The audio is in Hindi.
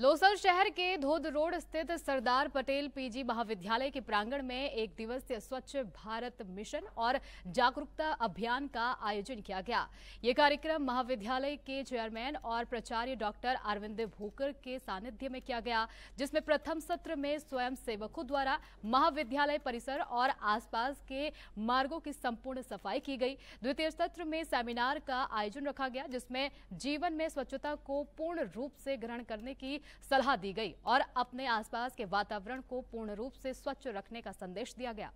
लोसर शहर के धोद रोड स्थित सरदार पटेल पीजी महाविद्यालय के प्रांगण में एक दिवसीय स्वच्छ भारत मिशन और जागरूकता अभियान का आयोजन किया गया ये कार्यक्रम महाविद्यालय के चेयरमैन और प्राचार्य डॉक्टर अरविंद भोकर के सानिध्य में किया गया जिसमें प्रथम सत्र में स्वयं सेवकों द्वारा महाविद्यालय परिसर और आसपास के मार्गो की संपूर्ण सफाई की गई द्वितीय सत्र में सेमिनार का आयोजन रखा गया जिसमें जीवन में स्वच्छता को पूर्ण रूप से ग्रहण करने की सलाह दी गई और अपने आसपास के वातावरण को पूर्ण रूप से स्वच्छ रखने का संदेश दिया गया